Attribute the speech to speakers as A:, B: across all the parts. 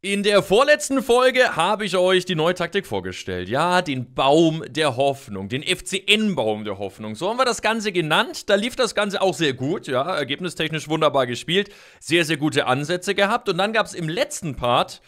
A: In der vorletzten Folge habe ich euch die neue Taktik vorgestellt. Ja, den Baum der Hoffnung, den FCN-Baum der Hoffnung. So haben wir das Ganze genannt. Da lief das Ganze auch sehr gut, ja, ergebnistechnisch wunderbar gespielt. Sehr, sehr gute Ansätze gehabt. Und dann gab es im letzten Part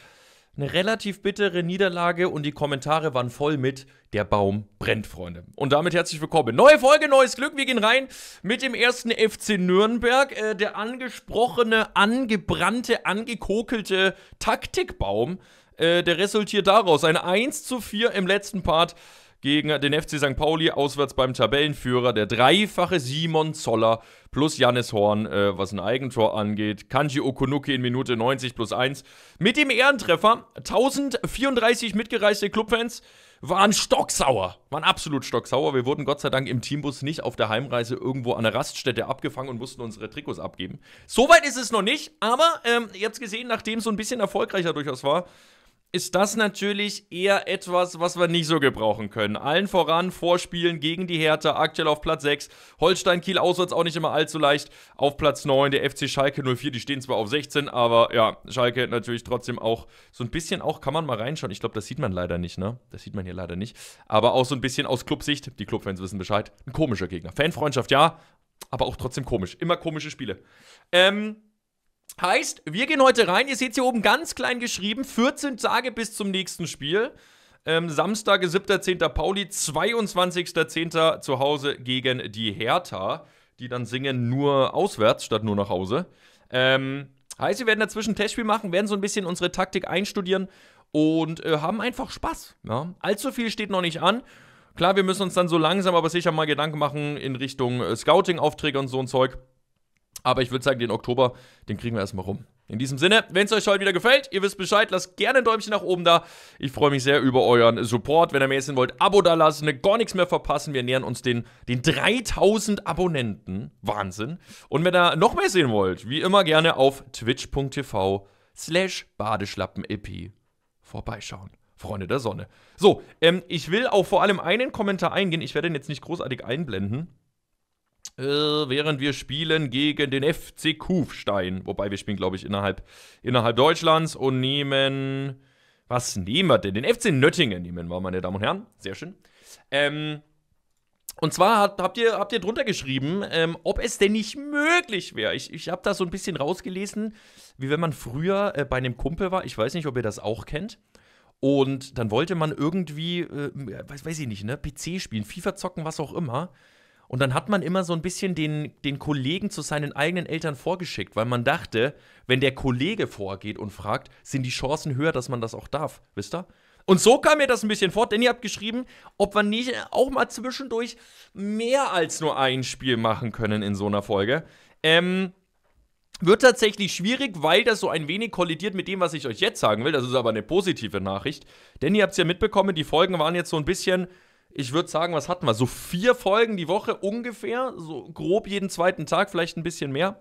A: eine relativ bittere Niederlage und die Kommentare waren voll mit der Baum brennt, Freunde. Und damit herzlich willkommen. Neue Folge, neues Glück. Wir gehen rein mit dem ersten FC Nürnberg. Äh, der angesprochene, angebrannte, angekokelte Taktikbaum. Äh, der resultiert daraus. Ein 1 zu 4 im letzten Part gegen den FC St. Pauli auswärts beim Tabellenführer. Der dreifache Simon Zoller plus Jannis Horn, äh, was ein Eigentor angeht. Kanji Okunuki in Minute 90 plus 1. Mit dem Ehrentreffer 1034 mitgereiste Clubfans waren stocksauer. Waren absolut stocksauer. Wir wurden Gott sei Dank im Teambus nicht auf der Heimreise irgendwo an der Raststätte abgefangen und mussten unsere Trikots abgeben. Soweit ist es noch nicht, aber ähm, ihr habt es gesehen, nachdem es so ein bisschen erfolgreicher durchaus war, ist das natürlich eher etwas, was wir nicht so gebrauchen können. Allen voran Vorspielen gegen die Hertha, aktuell auf Platz 6. Holstein Kiel auswärts auch nicht immer allzu leicht. Auf Platz 9 der FC Schalke 04, die stehen zwar auf 16, aber ja, Schalke natürlich trotzdem auch so ein bisschen auch, kann man mal reinschauen. Ich glaube, das sieht man leider nicht, ne? Das sieht man hier leider nicht. Aber auch so ein bisschen aus Clubsicht, die Clubfans wissen Bescheid, ein komischer Gegner. Fanfreundschaft ja, aber auch trotzdem komisch. Immer komische Spiele. Ähm, Heißt, wir gehen heute rein. Ihr seht hier oben ganz klein geschrieben: 14 Tage bis zum nächsten Spiel. Ähm, Samstag, 7.10. Pauli, 22.10. zu Hause gegen die Hertha, die dann singen nur auswärts statt nur nach Hause. Ähm, heißt, wir werden dazwischen Testspiel machen, werden so ein bisschen unsere Taktik einstudieren und äh, haben einfach Spaß. Ja? Allzu viel steht noch nicht an. Klar, wir müssen uns dann so langsam aber sicher mal Gedanken machen in Richtung äh, Scouting-Aufträge und so ein Zeug. Aber ich würde sagen, den Oktober, den kriegen wir erstmal rum. In diesem Sinne, wenn es euch heute wieder gefällt, ihr wisst Bescheid, lasst gerne ein Däumchen nach oben da. Ich freue mich sehr über euren Support. Wenn ihr mehr sehen wollt, Abo da lassen, ne, gar nichts mehr verpassen. Wir nähern uns den, den 3000 Abonnenten. Wahnsinn. Und wenn ihr noch mehr sehen wollt, wie immer gerne auf twitch.tv slash badeschlappen-epi vorbeischauen. Freunde der Sonne. So, ähm, ich will auch vor allem einen Kommentar eingehen. Ich werde ihn jetzt nicht großartig einblenden. Äh, während wir spielen gegen den FC Kufstein. Wobei wir spielen, glaube ich, innerhalb, innerhalb Deutschlands und nehmen. Was nehmen wir denn? Den FC Nöttingen nehmen wir, meine Damen und Herren. Sehr schön. Ähm, und zwar hat, habt, ihr, habt ihr drunter geschrieben, ähm, ob es denn nicht möglich wäre. Ich, ich habe da so ein bisschen rausgelesen, wie wenn man früher äh, bei einem Kumpel war. Ich weiß nicht, ob ihr das auch kennt. Und dann wollte man irgendwie, äh, weiß, weiß ich nicht, ne, PC spielen, FIFA zocken, was auch immer. Und dann hat man immer so ein bisschen den, den Kollegen zu seinen eigenen Eltern vorgeschickt, weil man dachte, wenn der Kollege vorgeht und fragt, sind die Chancen höher, dass man das auch darf. Wisst ihr? Und so kam mir das ein bisschen vor, denn ihr habt geschrieben, ob wir nicht auch mal zwischendurch mehr als nur ein Spiel machen können in so einer Folge. Ähm, wird tatsächlich schwierig, weil das so ein wenig kollidiert mit dem, was ich euch jetzt sagen will. Das ist aber eine positive Nachricht. Denn ihr habt es ja mitbekommen, die Folgen waren jetzt so ein bisschen ich würde sagen, was hatten wir? So vier Folgen die Woche ungefähr, so grob jeden zweiten Tag, vielleicht ein bisschen mehr.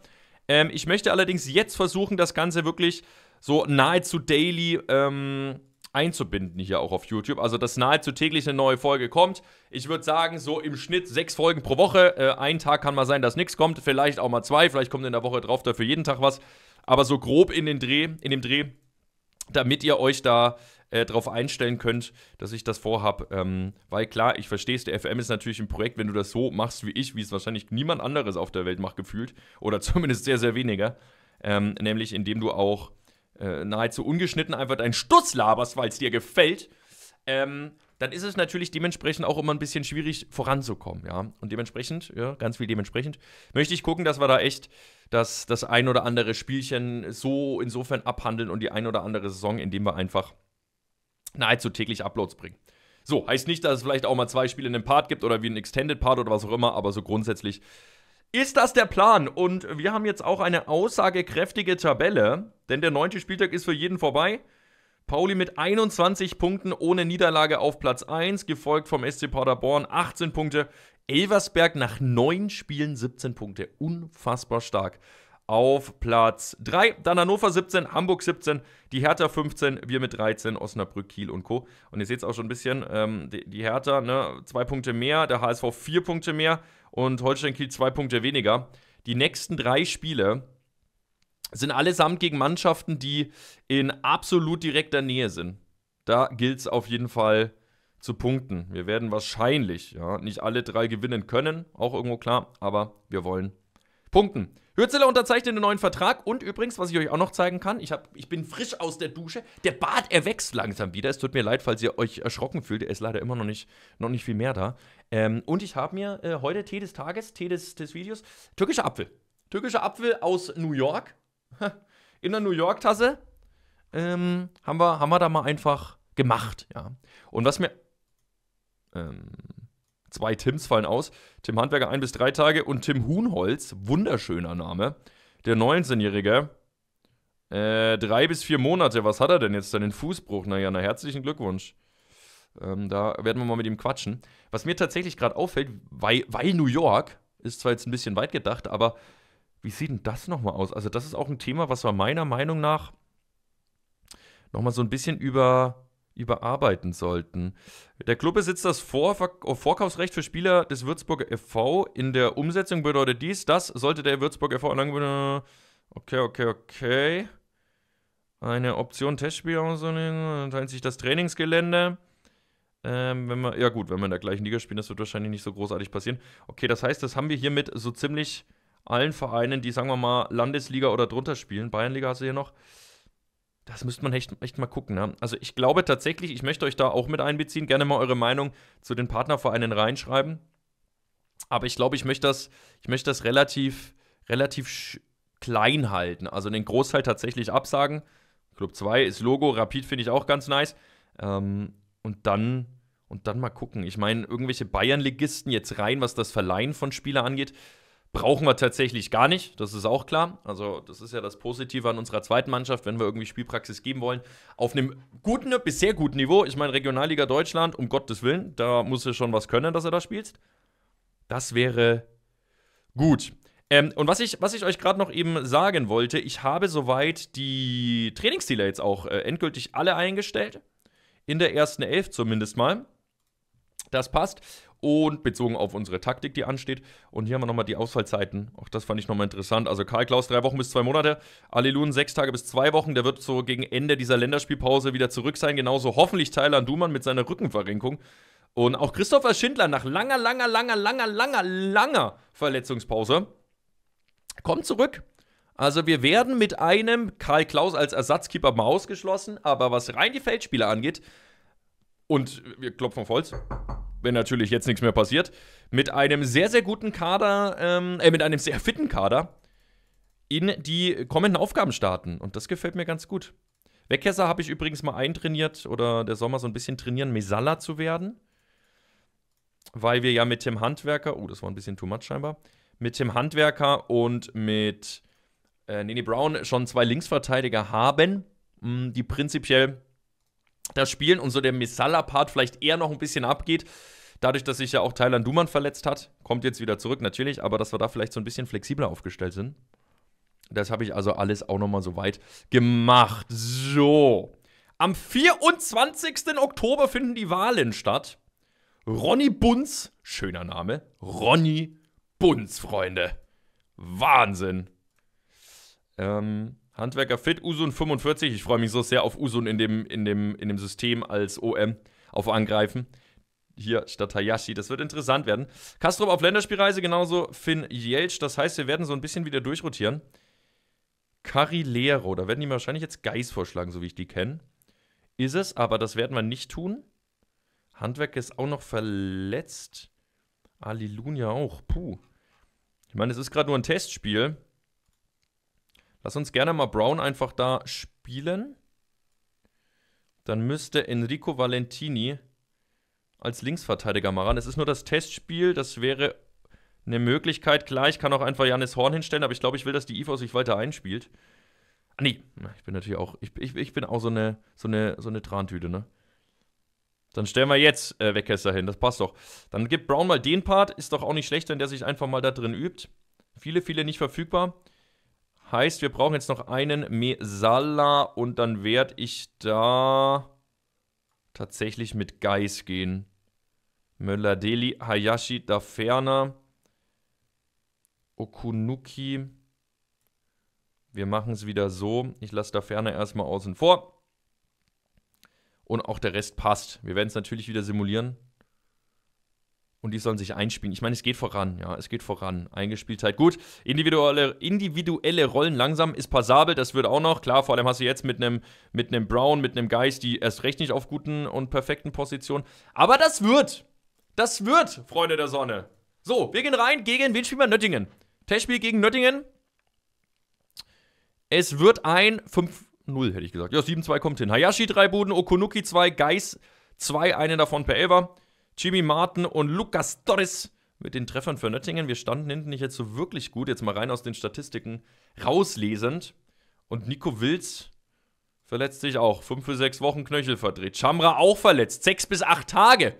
A: Ähm, ich möchte allerdings jetzt versuchen, das Ganze wirklich so nahezu daily ähm, einzubinden hier auch auf YouTube. Also, dass nahezu täglich eine neue Folge kommt. Ich würde sagen, so im Schnitt sechs Folgen pro Woche. Äh, ein Tag kann mal sein, dass nichts kommt. Vielleicht auch mal zwei. Vielleicht kommt in der Woche drauf dafür jeden Tag was. Aber so grob in den Dreh, in dem Dreh, damit ihr euch da äh, darauf einstellen könnt, dass ich das vorhab. Ähm, weil klar, ich verstehe es, der FM ist natürlich ein Projekt, wenn du das so machst wie ich, wie es wahrscheinlich niemand anderes auf der Welt macht, gefühlt, oder zumindest sehr, sehr weniger, ähm, nämlich indem du auch äh, nahezu ungeschnitten einfach deinen Stutz laberst, weil es dir gefällt. Ähm, dann ist es natürlich dementsprechend auch immer ein bisschen schwierig voranzukommen, ja. Und dementsprechend, ja, ganz viel dementsprechend, möchte ich gucken, dass wir da echt das, das ein oder andere Spielchen so insofern abhandeln und die ein oder andere Saison, indem wir einfach nahezu täglich Uploads bringen. So, heißt nicht, dass es vielleicht auch mal zwei Spiele in einem Part gibt oder wie ein Extended Part oder was auch immer, aber so grundsätzlich ist das der Plan. Und wir haben jetzt auch eine aussagekräftige Tabelle, denn der neunte Spieltag ist für jeden vorbei. Pauli mit 21 Punkten ohne Niederlage auf Platz 1, gefolgt vom SC Paderborn 18 Punkte. Elversberg nach neun Spielen 17 Punkte. Unfassbar stark auf Platz 3. Dann Hannover 17, Hamburg 17, die Hertha 15, wir mit 13, Osnabrück, Kiel und Co. Und ihr seht es auch schon ein bisschen, ähm, die, die, Hertha ne, zwei Punkte mehr, der HSV vier Punkte mehr und Holstein Kiel zwei Punkte weniger. Die nächsten drei Spiele sind allesamt gegen Mannschaften, die in absolut direkter Nähe sind. Da gilt es auf jeden Fall zu punkten. Wir werden wahrscheinlich ja, nicht alle drei gewinnen können, auch irgendwo klar, aber wir wollen punkten. Hürzeler unterzeichnet einen neuen Vertrag und übrigens, was ich euch auch noch zeigen kann, ich, hab, ich bin frisch aus der Dusche. Der Bart erwächst langsam wieder. Es tut mir leid, falls ihr euch erschrocken fühlt. Er ist leider immer noch nicht, noch nicht viel mehr da. Ähm, und ich habe mir äh, heute Tee des Tages, Tee des, des Videos, türkischer Apfel. Türkischer Apfel aus New York. In der New York-Tasse ähm, haben, wir, haben wir da mal einfach gemacht. Ja. Und was mir. Ähm, Zwei Tims fallen aus. Tim Handwerker ein bis drei Tage und Tim Huhnholz, wunderschöner Name. Der 19-Jährige. Äh, drei bis vier Monate. Was hat er denn jetzt? Seinen Fußbruch? Naja, na herzlichen Glückwunsch. Ähm, da werden wir mal mit ihm quatschen. Was mir tatsächlich gerade auffällt, weil, weil New York, ist zwar jetzt ein bisschen weit gedacht, aber wie sieht denn das nochmal aus? Also, das ist auch ein Thema, was wir meiner Meinung nach nochmal so ein bisschen über überarbeiten sollten. Der Club besitzt das Vor oh, Vorkaufsrecht für Spieler des Würzburger FV. In der Umsetzung bedeutet dies, dass sollte der Würzburger FV anlangen. Okay, okay, okay. Eine Option Testspiel ausnehmen, dann teilt sich das Trainingsgelände. Ähm, wenn wir, ja gut, wenn wir in der gleichen Liga spielen, das wird wahrscheinlich nicht so großartig passieren. Okay, das heißt, das haben wir hiermit so ziemlich allen Vereinen, die, sagen wir mal, Landesliga oder drunter spielen. Bayernliga hast du hier noch das müsste man echt, echt mal gucken. Ne? Also ich glaube tatsächlich, ich möchte euch da auch mit einbeziehen, gerne mal eure Meinung zu den Partnervereinen reinschreiben. Aber ich glaube, ich möchte das, ich möchte das relativ, relativ klein halten. Also den Großteil tatsächlich absagen. Club 2 ist Logo, Rapid finde ich auch ganz nice. Ähm, und dann und dann mal gucken. Ich meine, irgendwelche bayern legisten jetzt rein, was das Verleihen von Spielern angeht, Brauchen wir tatsächlich gar nicht, das ist auch klar. Also, das ist ja das Positive an unserer zweiten Mannschaft, wenn wir irgendwie Spielpraxis geben wollen. Auf einem guten bis sehr guten Niveau. Ich meine, Regionalliga Deutschland, um Gottes Willen, da muss du schon was können, dass er da spielst. Das wäre gut. Ähm, und was ich, was ich euch gerade noch eben sagen wollte, ich habe soweit die Trainingsziele jetzt auch äh, endgültig alle eingestellt. In der ersten Elf zumindest mal. Das passt und bezogen auf unsere Taktik, die ansteht. Und hier haben wir nochmal die Ausfallzeiten. Auch das fand ich nochmal interessant. Also Karl Klaus drei Wochen bis zwei Monate, Alilun sechs Tage bis zwei Wochen. Der wird so gegen Ende dieser Länderspielpause wieder zurück sein. Genauso hoffentlich Thailand Dumann mit seiner Rückenverrenkung. Und auch Christopher Schindler nach langer, langer, langer, langer, langer, langer Verletzungspause kommt zurück. Also wir werden mit einem Karl Klaus als Ersatzkeeper mal ausgeschlossen, aber was rein die Feldspieler angeht, und wir klopfen auf Holz, wenn natürlich jetzt nichts mehr passiert, mit einem sehr, sehr guten Kader, ähm, äh, mit einem sehr fitten Kader in die kommenden Aufgaben starten. Und das gefällt mir ganz gut. Wegkesser habe ich übrigens mal eintrainiert oder der Sommer so ein bisschen trainieren, Mesala zu werden. Weil wir ja mit dem Handwerker, oh, das war ein bisschen too much scheinbar, mit dem Handwerker und mit äh, Nene Brown schon zwei Linksverteidiger haben, mh, hm, die prinzipiell das spielen und so der Missala-Part vielleicht eher noch ein bisschen abgeht. Dadurch, dass sich ja auch Thailand Duman verletzt hat, kommt jetzt wieder zurück, natürlich, aber dass wir da vielleicht so ein bisschen flexibler aufgestellt sind. Das habe ich also alles auch nochmal so weit gemacht. So. Am 24. Oktober finden die Wahlen statt. Ronny Bunz, schöner Name, Ronny Bunz, Freunde. Wahnsinn. Ähm, Handwerker fit, Usun 45. Ich freue mich so sehr auf Usun in dem, in dem, in dem System als OM, auf Angreifen. Hier statt Hayashi. Das wird interessant werden. Kastrop auf Länderspielreise, genauso Finn Jeltsch. Das heißt, wir werden so ein bisschen wieder durchrotieren. Carilero, da werden die wahrscheinlich jetzt Geis vorschlagen, so wie ich die kenne. Ist es, aber das werden wir nicht tun. Handwerk ist auch noch verletzt. Ali Lunia auch. Puh. Ich meine, es ist gerade nur ein Testspiel. Lass uns gerne mal Brown einfach da spielen. Dann müsste Enrico Valentini als Linksverteidiger mal ran. Es ist nur das Testspiel, das wäre eine Möglichkeit. Klar, ich kann auch einfach Janis Horn hinstellen, aber ich glaube, ich will, dass die Eve sich weiter einspielt. Ah, nee, ich bin natürlich auch, ich, ich, ich bin auch so eine, so eine, so eine Trantüte, ne? Dann stellen wir jetzt äh, Wegkesser hin, das passt doch. Dann gibt Brown mal den Part, ist doch auch nicht schlecht, wenn der sich einfach mal da drin übt. Viele, viele nicht verfügbar. Heißt, wir brauchen jetzt noch einen Mesala und dann werde ich da tatsächlich mit Geis gehen. Möller-Deli, Hayashi, Daferna, Okunuki. Wir machen es wieder so. Ich lasse Daferna erstmal außen vor. Und auch der Rest passt. Wir werden es natürlich wieder simulieren und die sollen sich einspielen. Ich meine, es geht voran, ja, es geht voran. Eingespieltheit halt. gut. Individuelle, individuelle Rollen langsam ist passabel, das wird auch noch. Klar, vor allem hast du jetzt mit einem mit Brown, mit einem Geist, die erst recht nicht auf guten und perfekten Positionen. Aber das wird! Das wird, Freunde der Sonne. So, wir gehen rein gegen, wen spielen wir? Nöttingen. Testspiel gegen Nöttingen. Es wird ein 5-0, hätte ich gesagt. Ja, 7-2 kommt hin. Hayashi 3 Buden, Okunuki 2, Geist 2, einen davon per Elver. Jimmy Martin und Lukas Torres mit den Treffern für Nöttingen. Wir standen hinten nicht jetzt so wirklich gut, jetzt mal rein aus den Statistiken rauslesend. Und Nico Wilz verletzt sich auch. Fünf bis sechs Wochen Knöchel verdreht. Chamra auch verletzt. Sechs bis acht Tage.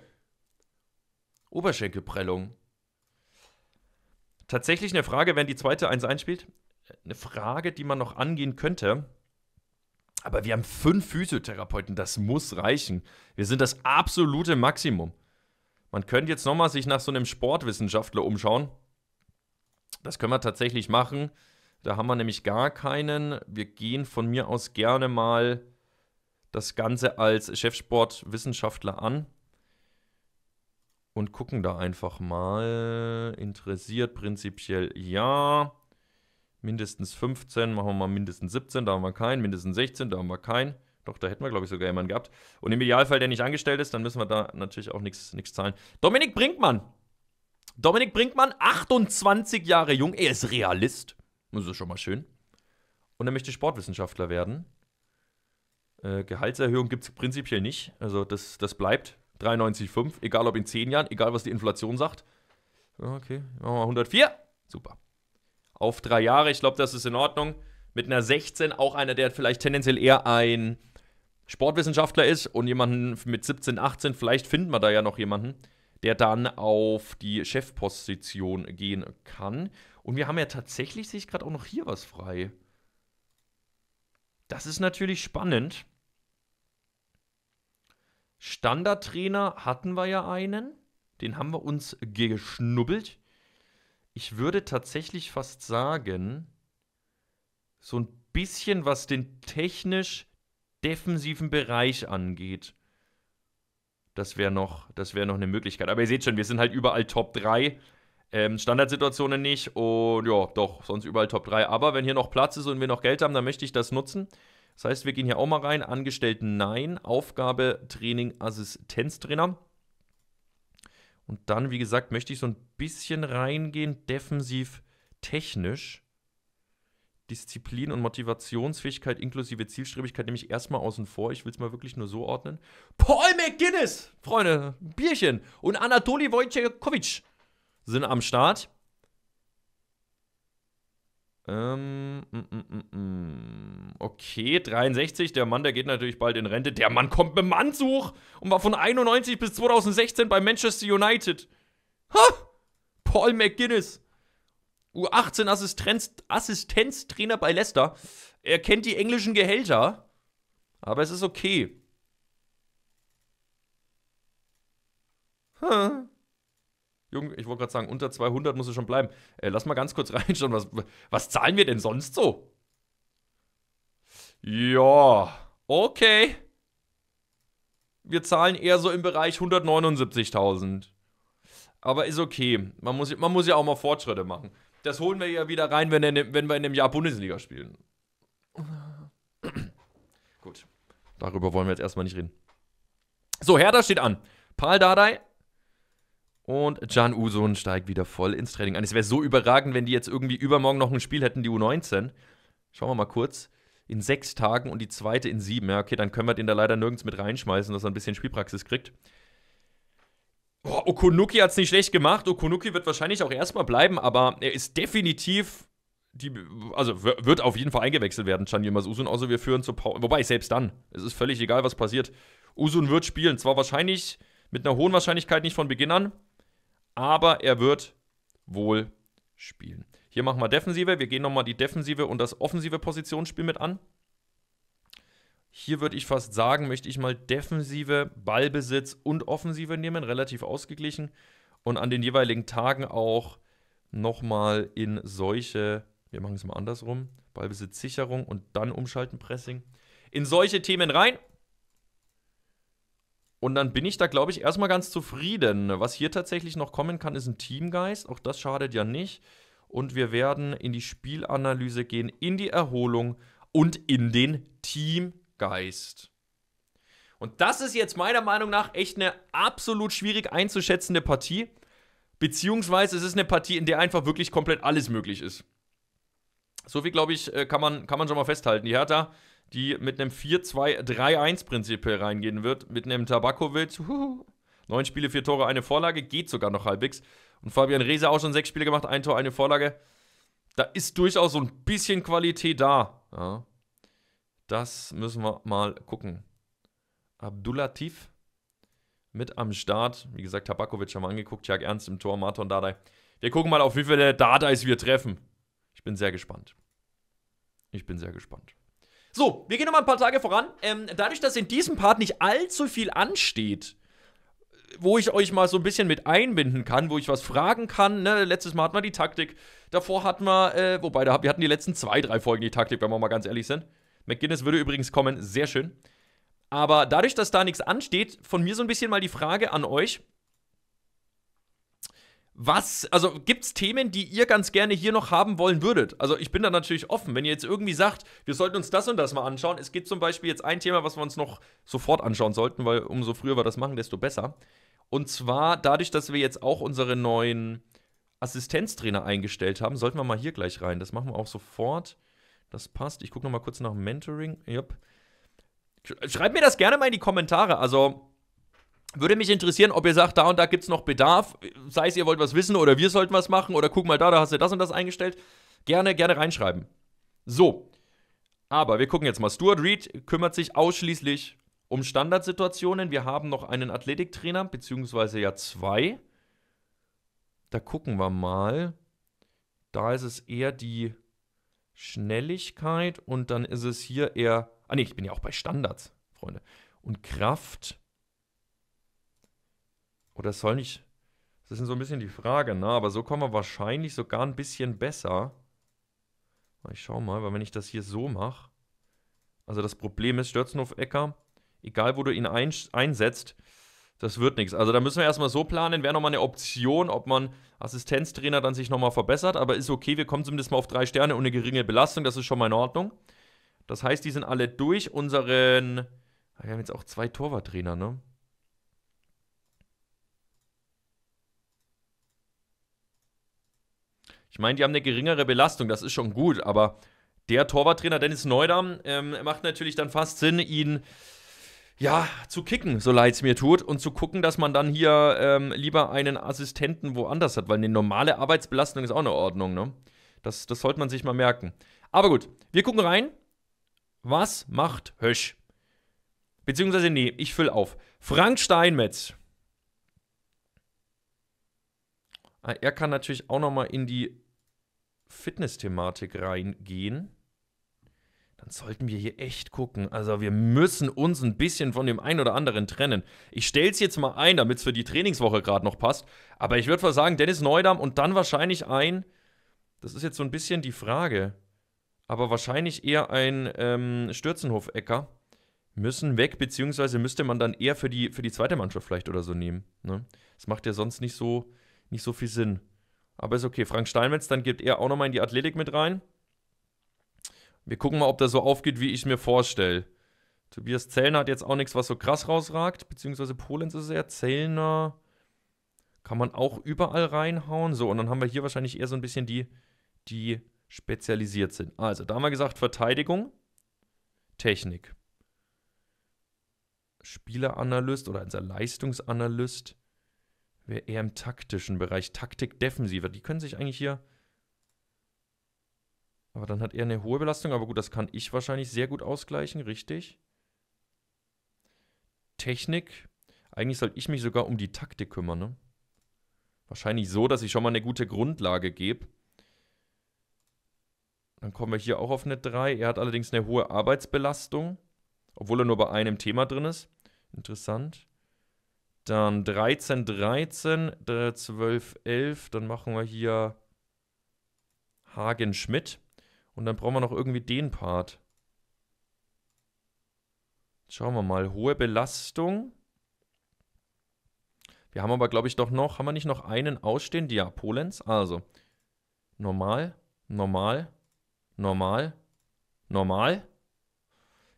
A: Oberschenkelprellung. Tatsächlich eine Frage, wenn die zweite eins einspielt. Eine Frage, die man noch angehen könnte. Aber wir haben fünf Physiotherapeuten, das muss reichen. Wir sind das absolute Maximum. Man könnte jetzt nochmal sich nach so einem Sportwissenschaftler umschauen. Das können wir tatsächlich machen. Da haben wir nämlich gar keinen. Wir gehen von mir aus gerne mal das Ganze als Chefsportwissenschaftler an und gucken da einfach mal. Interessiert prinzipiell ja. Mindestens 15, machen wir mal mindestens 17, da haben wir keinen. Mindestens 16, da haben wir keinen. Doch, da hätten wir, glaube ich, sogar jemanden gehabt. Und im Idealfall, der nicht angestellt ist, dann müssen wir da natürlich auch nichts zahlen. Dominik Brinkmann. Dominik Brinkmann, 28 Jahre jung. Er ist Realist. Das ist schon mal schön. Und er möchte Sportwissenschaftler werden. Äh, Gehaltserhöhung gibt es prinzipiell nicht. Also das, das bleibt. 93,5. Egal ob in 10 Jahren, egal was die Inflation sagt. Okay, machen wir mal 104. Super. Auf drei Jahre, ich glaube, das ist in Ordnung. Mit einer 16 auch einer, der vielleicht tendenziell eher ein Sportwissenschaftler ist und jemanden mit 17, 18, vielleicht finden wir da ja noch jemanden, der dann auf die Chefposition gehen kann. Und wir haben ja tatsächlich, sehe ich gerade auch noch hier was frei. Das ist natürlich spannend. Standardtrainer hatten wir ja einen. Den haben wir uns geschnubbelt. Ich würde tatsächlich fast sagen, so ein bisschen, was den technisch defensiven Bereich angeht. Das wäre noch, wär noch eine Möglichkeit. Aber ihr seht schon, wir sind halt überall Top 3. Ähm, Standardsituationen nicht und ja, doch, sonst überall Top 3. Aber wenn hier noch Platz ist und wir noch Geld haben, dann möchte ich das nutzen. Das heißt, wir gehen hier auch mal rein. Angestellten Nein, Aufgabe Training, Assistenztrainer. Und dann, wie gesagt, möchte ich so ein bisschen reingehen, defensiv technisch. Disziplin und Motivationsfähigkeit inklusive Zielstrebigkeit nehme ich erstmal außen vor. Ich will es mal wirklich nur so ordnen. Paul McGuinness, Freunde, Bierchen und Anatoli Wojciechowicz sind am Start. Ähm, m -m -m okay, 63, der Mann, der geht natürlich bald in Rente. Der Mann kommt mit Mannsuch und war von 91 bis 2016 bei Manchester United. Ha! Paul McGuinness. U18 Assistenztrainer bei Leicester. Er kennt die englischen Gehälter, aber es ist okay. Hm. Junge, ich wollte gerade sagen, unter 200 muss es schon bleiben. Äh, lass mal ganz kurz reinschauen, was, was zahlen wir denn sonst so? Ja, okay. Wir zahlen eher so im Bereich 179.000. Aber ist okay. Man muss, man muss ja auch mal Fortschritte machen. Das holen wir ja wieder rein, wenn, in, wenn wir in dem Jahr Bundesliga spielen. Gut. Darüber wollen wir jetzt erstmal nicht reden. So, Hertha steht an. Paul Dardai und Can Usun steigt wieder voll ins Training an. Es wäre so überragend, wenn die jetzt irgendwie übermorgen noch ein Spiel hätten, die U19. Schauen wir mal kurz. In sechs Tagen und die zweite in sieben. Ja, okay, dann können wir den da leider nirgends mit reinschmeißen, dass er ein bisschen Spielpraxis kriegt. Oh, Okonuki hat es nicht schlecht gemacht. Okunuki wird wahrscheinlich auch erstmal bleiben, aber er ist definitiv. Die, also wird auf jeden Fall eingewechselt werden, Chanji Masusun, außer also wir führen zur Pause. Wobei, selbst dann. Es ist völlig egal, was passiert. Usun wird spielen. Zwar wahrscheinlich mit einer hohen Wahrscheinlichkeit nicht von Beginn an, aber er wird wohl spielen. Hier machen wir Defensive. Wir gehen nochmal die Defensive und das offensive Positionsspiel mit an. Hier würde ich fast sagen, möchte ich mal Defensive, Ballbesitz und Offensive nehmen, relativ ausgeglichen und an den jeweiligen Tagen auch nochmal in solche, wir machen es mal andersrum, Ballbesitzsicherung und dann umschalten Pressing, in solche Themen rein. Und dann bin ich da, glaube ich, erstmal ganz zufrieden. Was hier tatsächlich noch kommen kann, ist ein Teamgeist. Auch das schadet ja nicht. Und wir werden in die Spielanalyse gehen, in die Erholung und in den Teamgeist. Geist. Und das ist jetzt meiner Meinung nach echt eine absolut schwierig einzuschätzende Partie. Beziehungsweise es ist eine Partie, in der einfach wirklich komplett alles möglich ist. So viel, glaube ich, äh, kann man, kann man schon mal festhalten. Die Hertha, die mit einem 4-2-3-1-Prinzip reingehen wird, mit einem Tabakovic, huhu, neun Spiele, vier Tore, eine Vorlage, geht sogar noch halbwegs. Und Fabian Reese auch schon sechs Spiele gemacht, ein Tor, eine Vorlage. Da ist durchaus so ein bisschen Qualität da. Ja. Das müssen wir mal gucken. Abdulatif mit am Start. Wie gesagt, Tabakovic haben wir angeguckt. Jack Ernst im Tor, Marton Dardai. Wir gucken mal, auf wie viele Dardais wir treffen. Ich bin sehr gespannt. Ich bin sehr gespannt. So, wir gehen nochmal ein paar Tage voran. Ähm, dadurch, dass in diesem Part nicht allzu viel ansteht, wo ich euch mal so ein bisschen mit einbinden kann, wo ich was fragen kann. Ne? Letztes Mal hatten wir die Taktik. Davor hatten wir, äh, wobei, wir hatten die letzten zwei, drei Folgen die Taktik, wenn wir mal ganz ehrlich sind. McGuinness würde übrigens kommen, sehr schön. Aber dadurch, dass da nichts ansteht, von mir so ein bisschen mal die Frage an euch. Was, also gibt es Themen, die ihr ganz gerne hier noch haben wollen würdet? Also ich bin da natürlich offen. Wenn ihr jetzt irgendwie sagt, wir sollten uns das und das mal anschauen. Es gibt zum Beispiel jetzt ein Thema, was wir uns noch sofort anschauen sollten, weil umso früher wir das machen, desto besser. Und zwar dadurch, dass wir jetzt auch unsere neuen Assistenztrainer eingestellt haben, sollten wir mal hier gleich rein. Das machen wir auch sofort. Das passt. Ich gucke noch mal kurz nach Mentoring. Yep. Schreibt mir das gerne mal in die Kommentare. Also würde mich interessieren, ob ihr sagt, da und da gibt es noch Bedarf. Sei es, ihr wollt was wissen oder wir sollten was machen oder guck mal da, da hast du das und das eingestellt. Gerne, gerne reinschreiben. So. Aber wir gucken jetzt mal. Stuart Reed kümmert sich ausschließlich um Standardsituationen. Wir haben noch einen Athletiktrainer, beziehungsweise ja zwei. Da gucken wir mal. Da ist es eher die Schnelligkeit und dann ist es hier eher. Ah ne, ich bin ja auch bei Standards, Freunde. Und Kraft. Oder soll nicht. Das ist so ein bisschen die Frage, ne? Aber so kommen wir wahrscheinlich sogar ein bisschen besser. Ah, ich schau mal, weil wenn ich das hier so mache. Also das Problem ist, Stürzen Ecker, egal wo du ihn einsetzt, das wird nichts. Also da müssen wir erstmal so planen, wäre nochmal eine Option, ob man Assistenztrainer dann sich nochmal verbessert, aber ist okay, wir kommen zumindest mal auf drei Sterne und eine geringe Belastung, das ist schon mal in Ordnung. Das heißt, die sind alle durch unseren, ah, wir haben jetzt auch zwei Torwarttrainer, ne? Ich meine, die haben eine geringere Belastung, das ist schon gut, aber der Torwarttrainer Dennis Neudam ähm, macht natürlich dann fast Sinn, ihn ja, zu kicken, so leid es mir tut, und zu gucken, dass man dann hier ähm, lieber einen Assistenten woanders hat, weil eine normale Arbeitsbelastung ist auch eine Ordnung, ne? Das, das sollte man sich mal merken. Aber gut, wir gucken rein. Was macht Hösch? Beziehungsweise, nee, ich fülle auf. Frank Steinmetz. Ah, er kann natürlich auch nochmal in die Fitness-Thematik reingehen dann sollten wir hier echt gucken. Also wir müssen uns ein bisschen von dem einen oder anderen trennen. Ich stelle es jetzt mal ein, damit es für die Trainingswoche gerade noch passt. Aber ich würde sagen, Dennis Neudam und dann wahrscheinlich ein, das ist jetzt so ein bisschen die Frage, aber wahrscheinlich eher ein ähm, Stürzenhof-Ecker müssen weg, beziehungsweise müsste man dann eher für die, für die zweite Mannschaft vielleicht oder so nehmen. Ne? Das macht ja sonst nicht so, nicht so viel Sinn. Aber ist okay. Frank Steinmetz, dann gibt er auch nochmal in die Athletik mit rein. Wir gucken mal, ob das so aufgeht, wie ich mir vorstelle. Tobias Zellner hat jetzt auch nichts, was so krass rausragt, beziehungsweise Polenz ist er. Zellner kann man auch überall reinhauen. So, und dann haben wir hier wahrscheinlich eher so ein bisschen die, die spezialisiert sind. Also, da haben wir gesagt, Verteidigung, Technik. Spieleranalyst oder unser Leistungsanalyst wäre eher im taktischen Bereich. Taktik, Defensive, die können sich eigentlich hier aber dann hat er eine hohe Belastung, aber gut, das kann ich wahrscheinlich sehr gut ausgleichen, richtig? Technik. Eigentlich sollte ich mich sogar um die Taktik kümmern, ne? Wahrscheinlich so, dass ich schon mal eine gute Grundlage gebe. Dann kommen wir hier auch auf eine 3. Er hat allerdings eine hohe Arbeitsbelastung, obwohl er nur bei einem Thema drin ist. Interessant. Dann 13, 13, 12, 11. Dann machen wir hier Hagen Schmidt. Und dann brauchen wir noch irgendwie den Part. Jetzt schauen wir mal. Hohe Belastung. Wir haben aber, glaube ich, doch noch, haben wir nicht noch einen ausstehend? Ja, Polens. Also, normal, normal, normal, normal.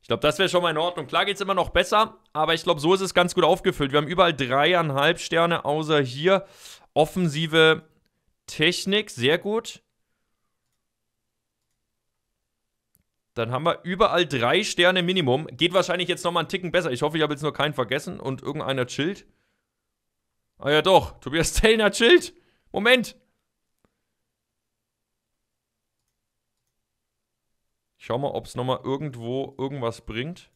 A: Ich glaube, das wäre schon mal in Ordnung. Klar geht es immer noch besser, aber ich glaube, so ist es ganz gut aufgefüllt. Wir haben überall dreieinhalb Sterne, außer hier. Offensive Technik, sehr gut. Dann haben wir überall drei Sterne Minimum. Geht wahrscheinlich jetzt nochmal einen Ticken besser. Ich hoffe, ich habe jetzt nur keinen vergessen und irgendeiner chillt. Ah ja doch, Tobias Zellner chillt. Moment. Ich schau mal, ob es nochmal irgendwo irgendwas bringt.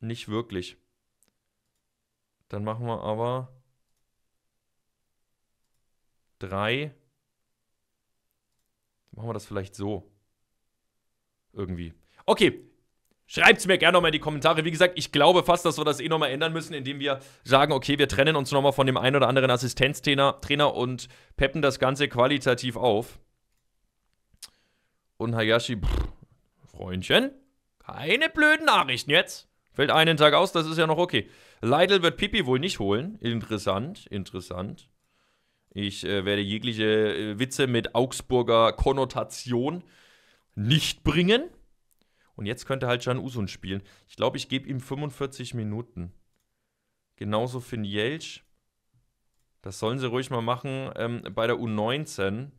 A: Nicht wirklich. Dann machen wir aber drei Machen wir das vielleicht so. Irgendwie. Okay. Schreibt es mir gerne nochmal in die Kommentare. Wie gesagt, ich glaube fast, dass wir das eh nochmal ändern müssen, indem wir sagen, okay, wir trennen uns nochmal von dem einen oder anderen Assistenztrainer Trainer und peppen das Ganze qualitativ auf. Und Hayashi, pff, Freundchen, keine blöden Nachrichten jetzt. Fällt einen Tag aus, das ist ja noch okay. Leidel wird Pipi wohl nicht holen. Interessant, interessant. Ich äh, werde jegliche äh, Witze mit Augsburger Konnotation nicht bringen. Und jetzt könnte halt Jan Usun spielen. Ich glaube, ich gebe ihm 45 Minuten. Genauso Finn Jelsch. Das sollen sie ruhig mal machen ähm, bei der U19.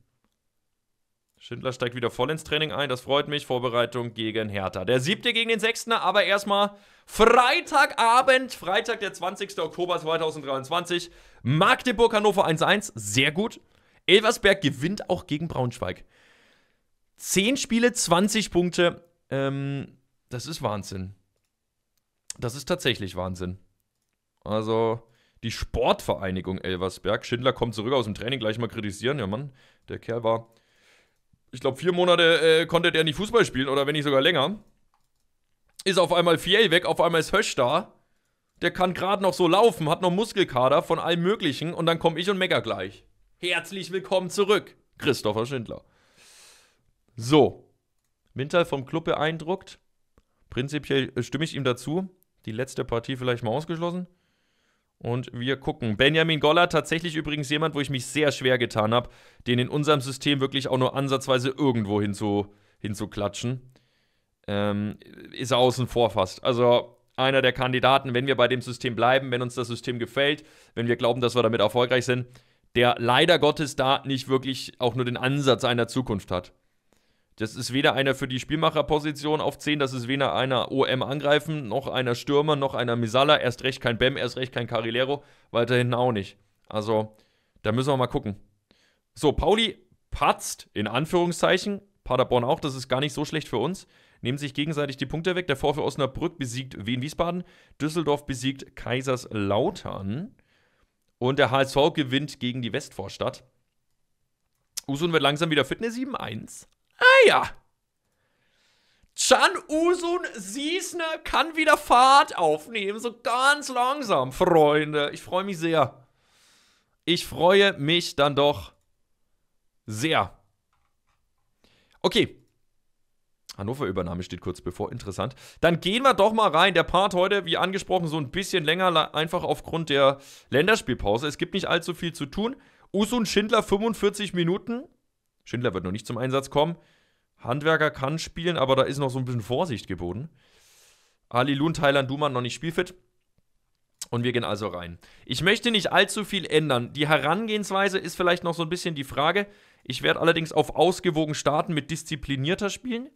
A: Schindler steigt wieder voll ins Training ein, das freut mich. Vorbereitung gegen Hertha. Der siebte gegen den sechsten, aber erstmal Freitagabend, Freitag, der 20. Oktober 2023. Magdeburg, Hannover 1-1, sehr gut. Elversberg gewinnt auch gegen Braunschweig. Zehn Spiele, 20 Punkte. Ähm, das ist Wahnsinn. Das ist tatsächlich Wahnsinn. Also, die Sportvereinigung Elversberg. Schindler kommt zurück aus dem Training, gleich mal kritisieren. Ja, Mann, der Kerl war ich glaube, vier Monate äh, konnte der nicht Fußball spielen oder wenn nicht sogar länger. Ist auf einmal Fiel weg, auf einmal ist Hösch da. Der kann gerade noch so laufen, hat noch Muskelkader von allem Möglichen und dann komme ich und Mega gleich. Herzlich willkommen zurück, Christopher Schindler. So, Mintal vom Club beeindruckt. Prinzipiell äh, stimme ich ihm dazu. Die letzte Partie vielleicht mal ausgeschlossen. Und wir gucken. Benjamin Goller, tatsächlich übrigens jemand, wo ich mich sehr schwer getan habe, den in unserem System wirklich auch nur ansatzweise irgendwo hinzu, hinzuklatschen. Ähm, ist er außen vor fast. Also einer der Kandidaten, wenn wir bei dem System bleiben, wenn uns das System gefällt, wenn wir glauben, dass wir damit erfolgreich sind, der leider Gottes da nicht wirklich auch nur den Ansatz einer Zukunft hat. Das ist weder einer für die Spielmacherposition auf 10, das ist weder einer OM angreifen, noch einer Stürmer, noch einer Misala, erst recht kein Bem, erst recht kein Carrilero, weiter hinten auch nicht. Also, da müssen wir mal gucken. So, Pauli patzt, in Anführungszeichen, Paderborn auch, das ist gar nicht so schlecht für uns. Nehmen sich gegenseitig die Punkte weg. Der VfL Osnabrück besiegt Wien Wiesbaden, Düsseldorf besiegt Kaiserslautern und der HSV gewinnt gegen die Westvorstadt. Usun wird langsam wieder fit, ne 7-1. Ah ja. Chan Usun Siesne kann wieder Fahrt aufnehmen. So ganz langsam, Freunde. Ich freue mich sehr. Ich freue mich dann doch sehr. Okay. Hannover-Übernahme steht kurz bevor. Interessant. Dann gehen wir doch mal rein. Der Part heute, wie angesprochen, so ein bisschen länger, einfach aufgrund der Länderspielpause. Es gibt nicht allzu viel zu tun. Usun Schindler 45 Minuten. Schindler wird noch nicht zum Einsatz kommen. Handwerker kann spielen, aber da ist noch so ein bisschen Vorsicht geboten. Ali Lun, Thailand, Duman noch nicht spielfit. Und wir gehen also rein. Ich möchte nicht allzu viel ändern. Die Herangehensweise ist vielleicht noch so ein bisschen die Frage. Ich werde allerdings auf ausgewogen starten mit disziplinierter spielen.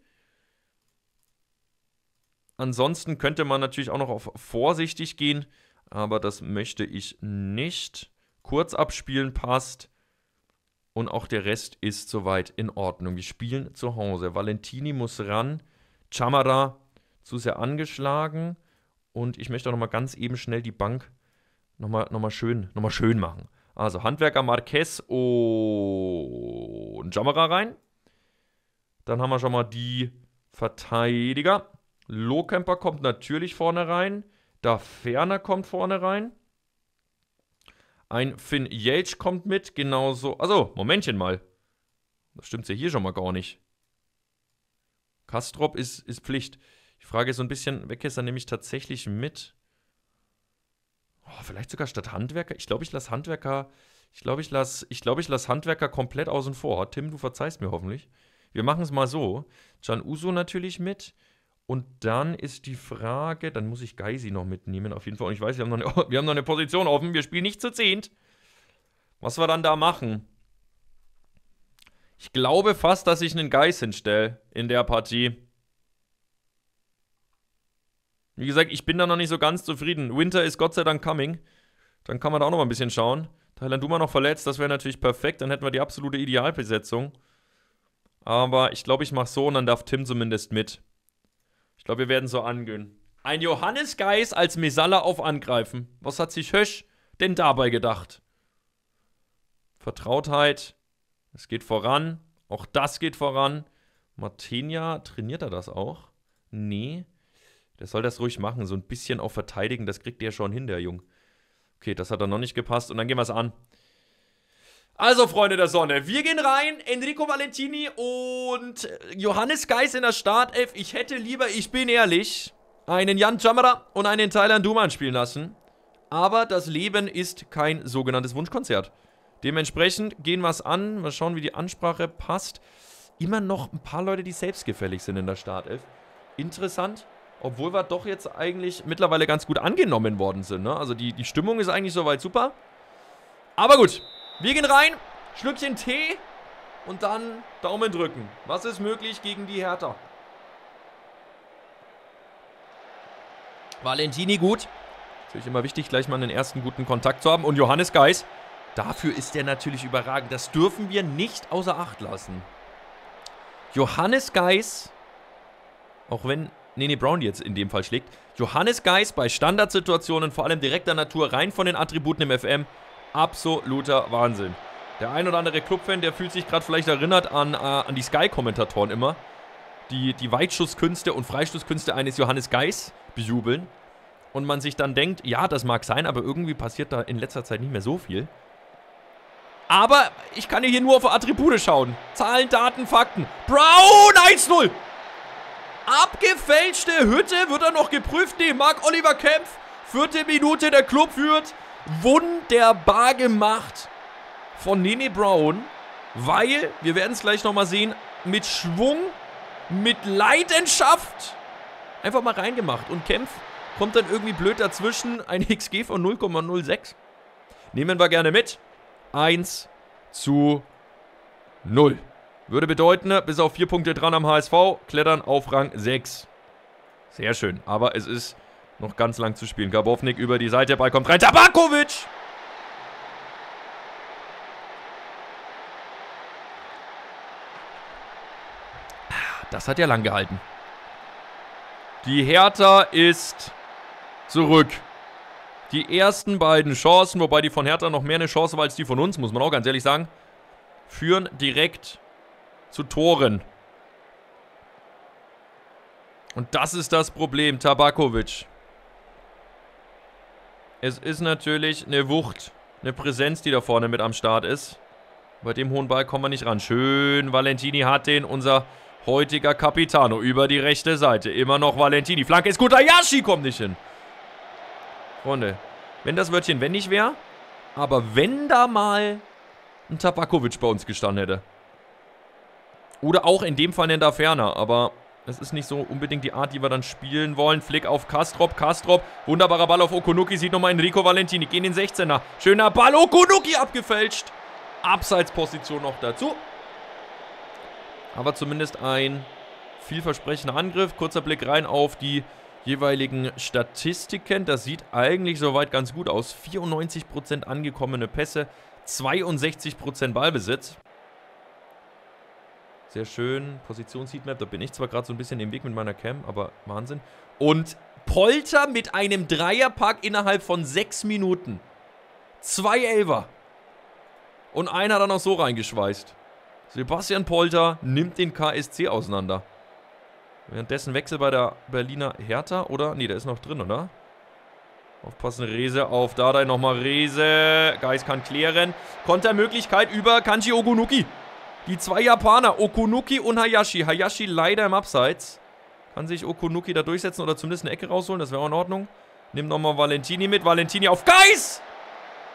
A: Ansonsten könnte man natürlich auch noch auf vorsichtig gehen, aber das möchte ich nicht. Kurz abspielen passt und auch der Rest ist soweit in Ordnung. Wir spielen zu Hause. Valentini muss ran. Chamara zu sehr angeschlagen. Und ich möchte auch nochmal ganz eben schnell die Bank nochmal noch mal schön, noch schön machen. Also Handwerker Marquez und Chamara rein. Dann haben wir schon mal die Verteidiger. Lohkemper kommt natürlich vorne rein. Da Ferner kommt vorne rein. Ein Finn Yelch kommt mit, genauso. Also, Momentchen mal. Das stimmt ja hier schon mal gar nicht. Kastrop ist, ist Pflicht. Ich Frage so ein bisschen, Weckesser nehme ich tatsächlich mit? Oh, vielleicht sogar statt Handwerker. Ich glaube, ich lasse Handwerker. Ich glaube, ich lasse ich glaub, ich lass Handwerker komplett außen vor. Tim, du verzeihst mir hoffentlich. Wir machen es mal so. Can Uso natürlich mit. Und dann ist die Frage, dann muss ich Geisi noch mitnehmen, auf jeden Fall. Und ich weiß, wir haben, noch eine, wir haben noch eine Position offen, wir spielen nicht zu zehnt. Was wir dann da machen? Ich glaube fast, dass ich einen Geis hinstelle in der Partie. Wie gesagt, ich bin da noch nicht so ganz zufrieden. Winter ist Gott sei Dank coming. Dann kann man da auch noch mal ein bisschen schauen. Thailand Duma noch verletzt, das wäre natürlich perfekt. Dann hätten wir die absolute Idealbesetzung. Aber ich glaube, ich mache so und dann darf Tim zumindest mit. Ich glaube, wir werden so angehen. Ein Johannes Geis als Mesalla auf angreifen. Was hat sich Hösch denn dabei gedacht? Vertrautheit. Es geht voran. Auch das geht voran. Martenia, trainiert er das auch? Nee. Der soll das ruhig machen. So ein bisschen auch verteidigen. Das kriegt der schon hin, der Jung. Okay, das hat er noch nicht gepasst. Und dann gehen wir es an. Also, Freunde der Sonne, wir gehen rein. Enrico Valentini und Johannes Geis in der Startelf. Ich hätte lieber, ich bin ehrlich, einen Jan Chamara und einen Thailand Duman spielen lassen. Aber das Leben ist kein sogenanntes Wunschkonzert. Dementsprechend gehen wir es an. Mal schauen, wie die Ansprache passt. Immer noch ein paar Leute, die selbstgefällig sind in der Startelf. Interessant. Obwohl wir doch jetzt eigentlich mittlerweile ganz gut angenommen worden sind. Ne? Also die, die Stimmung ist eigentlich soweit super. Aber gut, wir gehen rein, Schlückchen Tee und dann Daumen drücken. Was ist möglich gegen die Hertha? Valentini gut. Natürlich immer wichtig, gleich mal einen ersten guten Kontakt zu haben. Und Johannes Geis. Dafür ist er natürlich überragend. Das dürfen wir nicht außer Acht lassen. Johannes Geis, auch wenn Nene Brown jetzt in dem Fall schlägt, Johannes Geis bei Standardsituationen, vor allem direkter Natur, rein von den Attributen im FM, Absoluter Wahnsinn. Der ein oder andere Clubfan, der fühlt sich gerade vielleicht erinnert an, äh, an die Sky-Kommentatoren immer, die die Weitschusskünste und Freistoßkünste eines Johannes Geis bejubeln und man sich dann denkt, ja, das mag sein, aber irgendwie passiert da in letzter Zeit nicht mehr so viel. Aber ich kann hier nur auf Attribute schauen. Zahlen, Daten, Fakten. Brown 1-0. Abgefälschte Hütte wird dann noch geprüft. Nee, Marc Oliver Kempf. Vierte Minute, der Club führt. Wunderbar gemacht von Nene Brown, weil, wir werden es gleich nochmal sehen, mit Schwung, mit Leidenschaft einfach mal reingemacht. Und Kempf kommt dann irgendwie blöd dazwischen. Ein XG von 0,06. Nehmen wir gerne mit. 1 zu 0. Würde bedeuten, bis auf 4 Punkte dran am HSV, klettern auf Rang 6. Sehr schön, aber es ist noch ganz lang zu spielen. Gabovnik über die Seite, der Ball kommt rein. Tabakovic! Das hat ja lang gehalten. Die Hertha ist zurück. Die ersten beiden Chancen, wobei die von Hertha noch mehr eine Chance war als die von uns, muss man auch ganz ehrlich sagen, führen direkt zu Toren. Und das ist das Problem, Tabakovic. Es ist natürlich eine Wucht, eine Präsenz, die da vorne mit am Start ist. Bei dem hohen Ball kommen wir nicht ran. Schön, Valentini hat den, unser heutiger Capitano, über die rechte Seite. Immer noch Valentini. Flanke ist gut, Ayashi kommt nicht hin. Freunde, wenn das Wörtchen wenn nicht wäre, aber wenn da mal ein Tabakovic bei uns gestanden hätte. Oder auch in dem Fall ein der Ferner, aber das ist nicht so unbedingt die Art, die wir dann spielen wollen. Flick auf Kastrop, Kastrop. Wunderbarer Ball auf Okunuki. Sieht nochmal Enrico Valentini. Gehen in den 16er. Schöner Ball. Okunuki abgefälscht. Abseitsposition noch dazu. Aber zumindest ein vielversprechender Angriff. Kurzer Blick rein auf die jeweiligen Statistiken. Das sieht eigentlich soweit ganz gut aus. 94% angekommene Pässe, 62% Ballbesitz. Sehr schön. Positionsheatmap. Da bin ich zwar gerade so ein bisschen im Weg mit meiner Cam, aber Wahnsinn. Und Polter mit einem Dreierpack innerhalb von sechs Minuten. Zwei Elver. Und einer dann auch so reingeschweißt. Sebastian Polter nimmt den KSC auseinander. Währenddessen Wechsel bei der Berliner Hertha, oder? Nee, der ist noch drin, oder? Aufpassen, Rese auf Dadai, nochmal Rese. Geist kann klären. Kontermöglichkeit über Kanji Ogunuki. Die zwei Japaner, Okunuki und Hayashi. Hayashi leider im Abseits. Kann sich Okunuki da durchsetzen oder zumindest eine Ecke rausholen, das wäre auch in Ordnung. Nimm nochmal Valentini mit. Valentini auf Geis!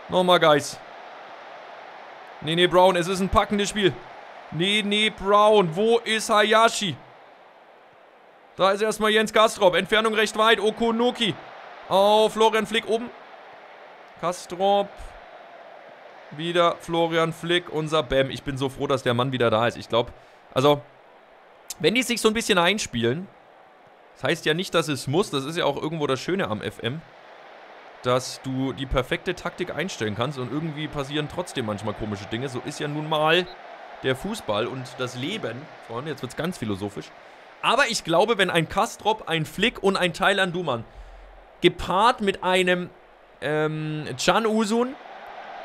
A: Nochmal Geis. Nee, nee, Brown, es ist ein packendes Spiel. Nee, nee, Brown, wo ist Hayashi? Da ist erstmal Jens Gastrop. Entfernung recht weit. Okunuki. Auf Florian Flick oben. Kastrop wieder Florian Flick, unser Bam. Ich bin so froh, dass der Mann wieder da ist. Ich glaube, also, wenn die sich so ein bisschen einspielen, das heißt ja nicht, dass es muss, das ist ja auch irgendwo das Schöne am FM, dass du die perfekte Taktik einstellen kannst und irgendwie passieren trotzdem manchmal komische Dinge. So ist ja nun mal der Fußball und das Leben. Freunde, jetzt wird es ganz philosophisch. Aber ich glaube, wenn ein Kastrop, ein Flick und ein Thailand Duman gepaart mit einem ähm, Chan Usun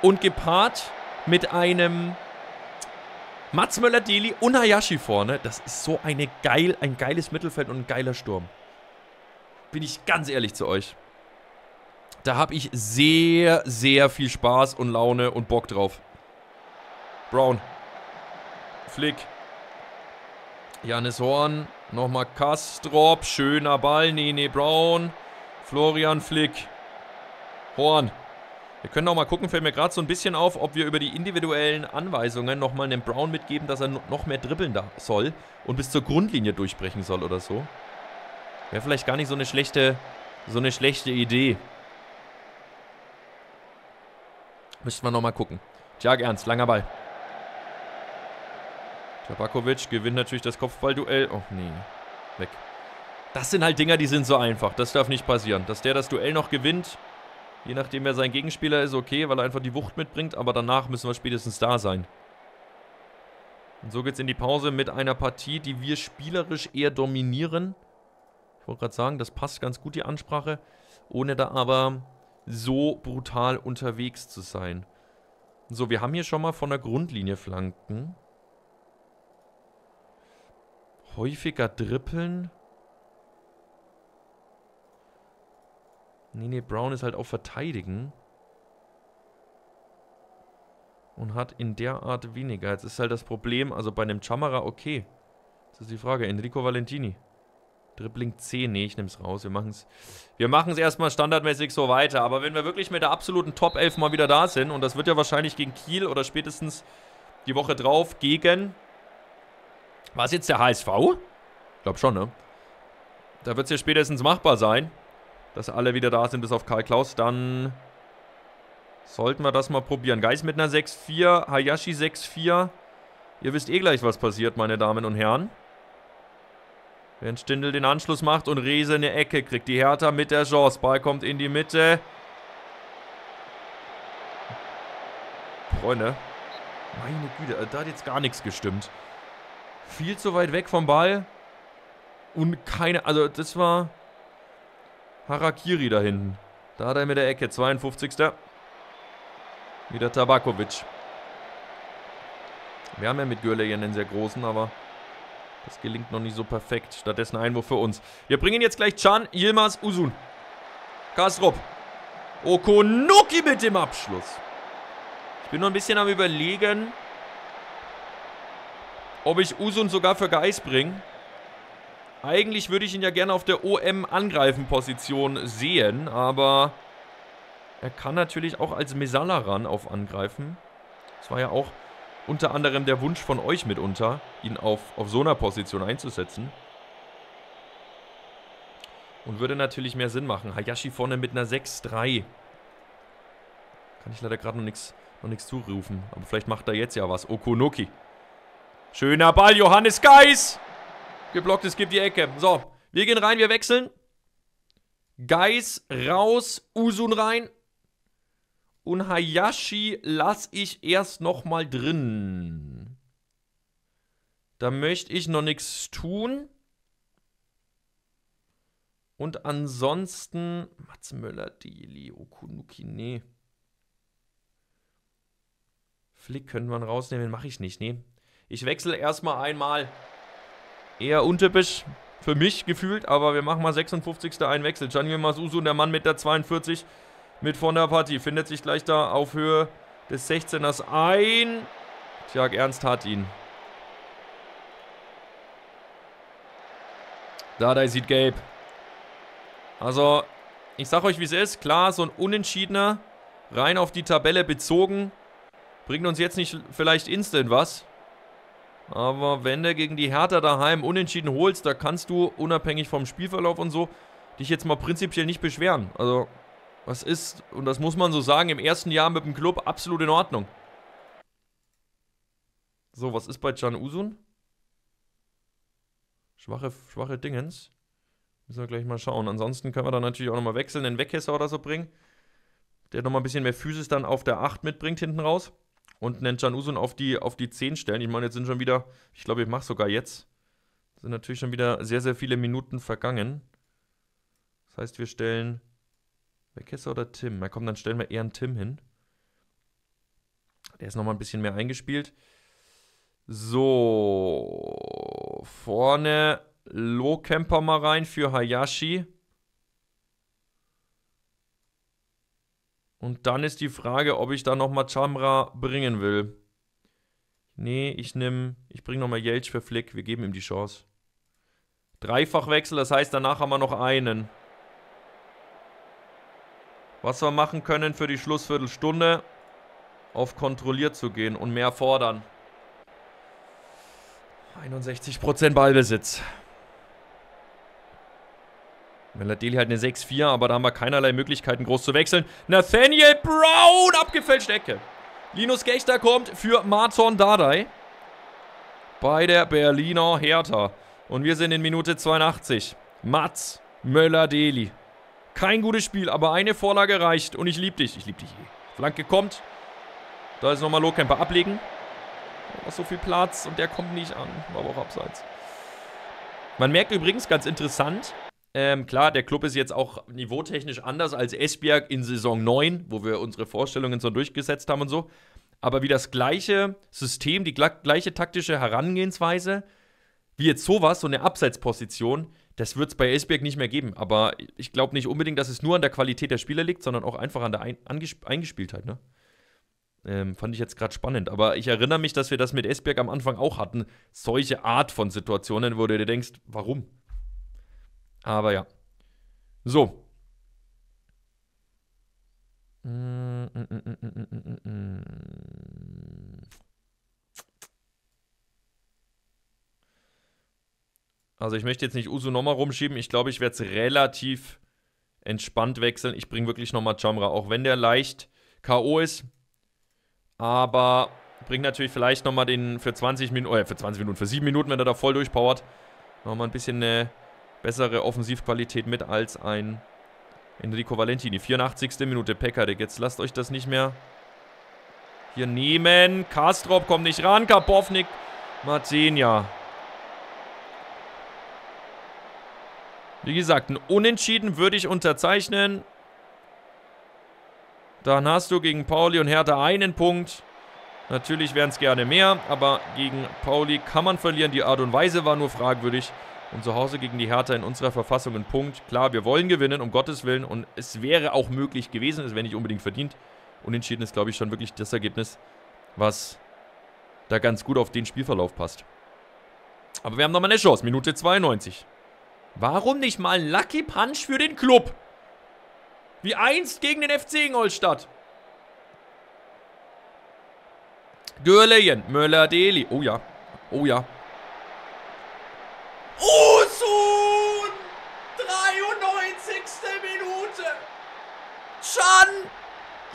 A: und gepaart mit einem Mats Möller-Deli und Hayashi vorne. Das ist so eine geil, ein geiles Mittelfeld und ein geiler Sturm. Bin ich ganz ehrlich zu euch. Da habe ich sehr, sehr viel Spaß und Laune und Bock drauf. Brown. Flick. Janis Horn. Nochmal Kastrop. Schöner Ball. Nee, nee, Brown. Florian Flick. Horn. Wir können auch mal gucken, fällt mir gerade so ein bisschen auf, ob wir über die individuellen Anweisungen nochmal einem Brown mitgeben, dass er noch mehr dribbeln soll und bis zur Grundlinie durchbrechen soll oder so. Wäre vielleicht gar nicht so eine schlechte, so eine schlechte Idee. Müssten wir nochmal gucken. Tja, Ernst, langer Ball. Tabakovic gewinnt natürlich das Kopfballduell. Oh, nee. Weg. Das sind halt Dinger, die sind so einfach. Das darf nicht passieren. Dass der das Duell noch gewinnt, Je nachdem, wer sein Gegenspieler ist, okay, weil er einfach die Wucht mitbringt. Aber danach müssen wir spätestens da sein. Und so geht's in die Pause mit einer Partie, die wir spielerisch eher dominieren. Ich wollte gerade sagen, das passt ganz gut, die Ansprache. Ohne da aber so brutal unterwegs zu sein. So, wir haben hier schon mal von der Grundlinie Flanken. Häufiger drippeln. Nee, nee, Brown ist halt auch verteidigen. Und hat in der Art weniger. Jetzt ist halt das Problem, also bei einem Chamara okay. Das ist die Frage. Enrico Valentini. Dribbling 10. Nee, ich nehme es raus. Wir machen es wir machen's erstmal standardmäßig so weiter. Aber wenn wir wirklich mit der absoluten Top 11 mal wieder da sind, und das wird ja wahrscheinlich gegen Kiel oder spätestens die Woche drauf gegen. War es jetzt der HSV? Ich glaube schon, ne? Da wird es ja spätestens machbar sein dass alle wieder da sind, bis auf Karl Klaus, dann sollten wir das mal probieren. Geist mit einer 6-4, Hayashi 6-4. Ihr wisst eh gleich, was passiert, meine Damen und Herren. Wenn Stindl den Anschluss macht und Rese eine Ecke kriegt. Die Hertha mit der Chance. Ball kommt in die Mitte. Freunde. Meine Güte, äh, da hat jetzt gar nichts gestimmt. Viel zu weit weg vom Ball. Und keine, also das war Harakiri da hinten. Da hat er mit der Ecke. 52. Wieder Tabakovic. Wir haben ja mit Görley einen sehr großen, aber das gelingt noch nicht so perfekt. Stattdessen Einwurf für uns. Wir bringen jetzt gleich Chan, Yilmaz, Usun. Kastrop. Okonuki mit dem Abschluss. Ich bin noch ein bisschen am überlegen, ob ich Usun sogar für Geis bringe. Eigentlich würde ich ihn ja gerne auf der OM-Angreifen-Position sehen, aber er kann natürlich auch als Mesalaran auf angreifen. Das war ja auch unter anderem der Wunsch von euch mitunter, ihn auf, auf so einer Position einzusetzen. Und würde natürlich mehr Sinn machen. Hayashi vorne mit einer 6-3. Kann ich leider gerade noch nichts noch nichts zurufen. Aber vielleicht macht er jetzt ja was. Okunoki. Schöner Ball, Johannes Geis. Geblockt, es gibt die Ecke. So, wir gehen rein, wir wechseln. Geis raus, Usun rein. Und Hayashi lasse ich erst nochmal drin. Da möchte ich noch nichts tun. Und ansonsten Mats Möller, Deli, Okunuki, nee. Flick können wir rausnehmen, mache ich nicht, nee. Ich wechsle erstmal einmal. Eher untypisch für mich gefühlt, aber wir machen mal 56. Einwechsel. Wechsel. Janir der Mann mit der 42 mit von der Partie, findet sich gleich da auf Höhe des 16ers ein. Tjag Ernst hat ihn. Dardai sieht gelb. Also, ich sag euch, wie es ist. Klar, so ein Unentschiedener, rein auf die Tabelle bezogen, bringt uns jetzt nicht vielleicht instant was. Aber wenn du gegen die Hertha daheim unentschieden holst, da kannst du, unabhängig vom Spielverlauf und so, dich jetzt mal prinzipiell nicht beschweren. Also, was ist, und das muss man so sagen, im ersten Jahr mit dem Club absolut in Ordnung. So, was ist bei Can Usun? Schwache, schwache Dingens. Müssen wir gleich mal schauen. Ansonsten können wir dann natürlich auch nochmal wechseln, den Weghesser oder so bringen. Der nochmal ein bisschen mehr Physis dann auf der 8 mitbringt hinten raus und einen Can Usun auf die, auf die 10 stellen. Ich meine, jetzt sind schon wieder, ich glaube, ich mache sogar jetzt, sind natürlich schon wieder sehr, sehr viele Minuten vergangen. Das heißt, wir stellen Mekessa oder Tim. Na komm, dann stellen wir eher einen Tim hin. Der ist nochmal ein bisschen mehr eingespielt. So, vorne Low Camper mal rein für Hayashi. Und dann ist die Frage, ob ich da nochmal Chamra bringen will. Nee, ich nehme, ich bringe nochmal Jelch für Flick. Wir geben ihm die Chance. Dreifachwechsel, das heißt, danach haben wir noch einen. Was wir machen können für die Schlussviertelstunde, auf kontrolliert zu gehen und mehr fordern. 61% Ballbesitz. Meladeli halt eine 6-4, aber da haben wir keinerlei Möglichkeiten groß zu wechseln. Nathaniel Brown, abgefälschte Ecke. Linus Gechter kommt für Marton Dardai. Bei der Berliner Hertha. Und wir sind in Minute 82. Mats Möller-Deli. Kein gutes Spiel, aber eine Vorlage reicht. Und ich liebe dich. Ich liebe dich. Flanke kommt. Da ist nochmal Lowcamper ablegen. Da so viel Platz und der kommt nicht an. War aber auch abseits. Man merkt übrigens ganz interessant, ähm, klar, der Club ist jetzt auch niveautechnisch anders als Esbjerg in Saison 9, wo wir unsere Vorstellungen so durchgesetzt haben und so. Aber wie das gleiche System, die gleiche taktische Herangehensweise, wie jetzt sowas, so eine Abseitsposition, das wird es bei Esbjerg nicht mehr geben. Aber ich glaube nicht unbedingt, dass es nur an der Qualität der Spieler liegt, sondern auch einfach an der Ein Eingespieltheit. Ne? Ähm, fand ich jetzt gerade spannend. Aber ich erinnere mich, dass wir das mit Esbjerg am Anfang auch hatten. Solche Art von Situationen, wo du dir denkst, warum? Aber ja. So. Also ich möchte jetzt nicht Usu nochmal rumschieben. Ich glaube, ich werde es relativ entspannt wechseln. Ich bringe wirklich nochmal Chamra, auch wenn der leicht K.O. ist. Aber bringe natürlich vielleicht nochmal den für 20 Minuten, oh ja, für 20 Minuten, für 7 Minuten, wenn er da voll durchpowert, nochmal ein bisschen eine äh, bessere Offensivqualität mit als ein Enrico Valentini. 84. Minute, Pekarik. Jetzt lasst euch das nicht mehr hier nehmen. Kastrop kommt nicht ran. Kapovnik, Martenia. Wie gesagt, ein Unentschieden würde ich unterzeichnen. Dann hast du gegen Pauli und Hertha einen Punkt. Natürlich wären es gerne mehr, aber gegen Pauli kann man verlieren. Die Art und Weise war nur fragwürdig und zu Hause gegen die Hertha in unserer Verfassung einen Punkt. Klar, wir wollen gewinnen, um Gottes Willen. Und es wäre auch möglich gewesen, es wäre nicht unbedingt verdient. Unentschieden ist, glaube ich, schon wirklich das Ergebnis, was da ganz gut auf den Spielverlauf passt. Aber wir haben nochmal eine Chance. Minute 92. Warum nicht mal ein Lucky Punch für den Club? Wie einst gegen den FC Ingolstadt. Gürleyen, Möller-Deli. Oh ja, oh ja. Usun! 93. Minute. Chan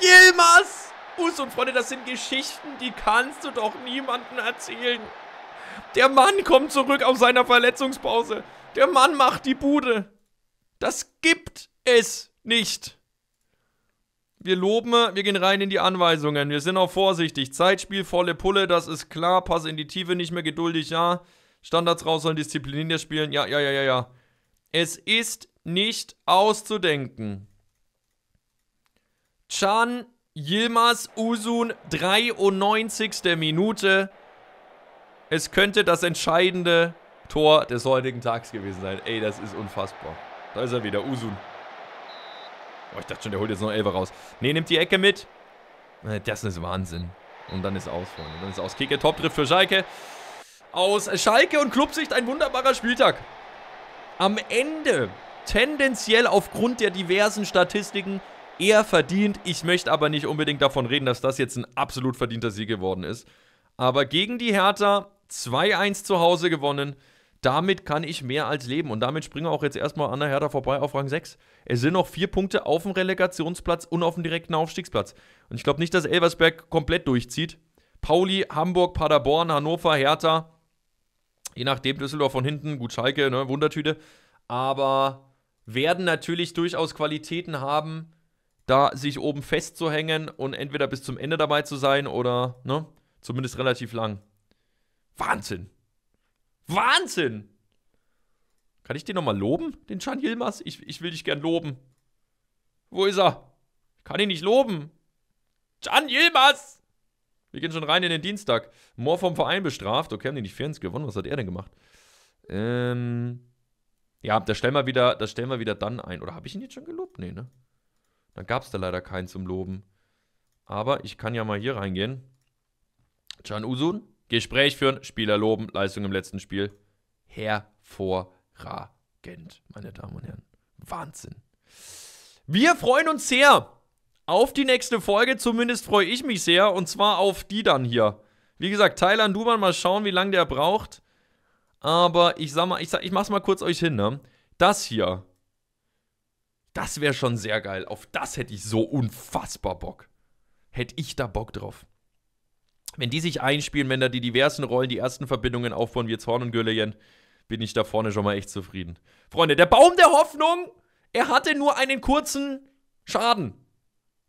A: Yilmaz. Usun, Freunde, das sind Geschichten, die kannst du doch niemandem erzählen. Der Mann kommt zurück aus seiner Verletzungspause. Der Mann macht die Bude. Das gibt es nicht. Wir loben, wir gehen rein in die Anweisungen. Wir sind auch vorsichtig. Zeitspiel, volle Pulle, das ist klar. Pass in die Tiefe, nicht mehr geduldig, ja. Standards raus sollen disziplinär spielen. Ja, ja, ja, ja, ja. Es ist nicht auszudenken. Chan Yilmaz Usun, 93. Minute. Es könnte das entscheidende Tor des heutigen Tags gewesen sein. Ey, das ist unfassbar. Da ist er wieder, Usun. Boah, ich dachte schon, der holt jetzt noch Elfer raus. Ne, nimmt die Ecke mit. Äh, das ist Wahnsinn. Und dann ist aus, Freunde. Dann ist aus. Kicker, Top-Triff für Schalke aus Schalke und Clubsicht ein wunderbarer Spieltag. Am Ende tendenziell aufgrund der diversen Statistiken eher verdient. Ich möchte aber nicht unbedingt davon reden, dass das jetzt ein absolut verdienter Sieg geworden ist. Aber gegen die Hertha 2-1 zu Hause gewonnen. Damit kann ich mehr als leben. Und damit springen wir auch jetzt erstmal an der Hertha vorbei auf Rang 6. Es sind noch vier Punkte auf dem Relegationsplatz und auf dem direkten Aufstiegsplatz. Und ich glaube nicht, dass Elversberg komplett durchzieht. Pauli, Hamburg, Paderborn, Hannover, Hertha. Je nachdem, Düsseldorf von hinten, gut Schalke, ne, Wundertüte. Aber werden natürlich durchaus Qualitäten haben, da sich oben festzuhängen und entweder bis zum Ende dabei zu sein oder ne, zumindest relativ lang. Wahnsinn! Wahnsinn! Kann ich den nochmal loben, den Can Yilmaz? Ich, ich will dich gern loben. Wo ist er? Ich kann ihn nicht loben. Can Yilmaz! Wir gehen schon rein in den Dienstag. Moor vom Verein bestraft. Okay, haben die nicht 4 gewonnen? Was hat er denn gemacht? Ähm. Ja, das stellen wir wieder, das stellen wir wieder dann ein. Oder habe ich ihn jetzt schon gelobt? Nee, ne? Dann gab es da leider keinen zum Loben. Aber ich kann ja mal hier reingehen. Can Usun, Gespräch führen, Spieler loben, Leistung im letzten Spiel. Hervorragend, meine Damen und Herren. Wahnsinn. Wir freuen uns sehr auf die nächste Folge. Zumindest freue ich mich sehr. Und zwar auf die dann hier. Wie gesagt, Thailand, Duban, mal schauen, wie lange der braucht. Aber ich sag mal, ich, sag, ich mach's mal kurz euch hin, ne? Das hier. Das wäre schon sehr geil. Auf das hätte ich so unfassbar Bock. Hätte ich da Bock drauf. Wenn die sich einspielen, wenn da die diversen Rollen, die ersten Verbindungen aufbauen, wie jetzt Horn und Güllejen, bin ich da vorne schon mal echt zufrieden. Freunde, der Baum der Hoffnung, er hatte nur einen kurzen Schaden.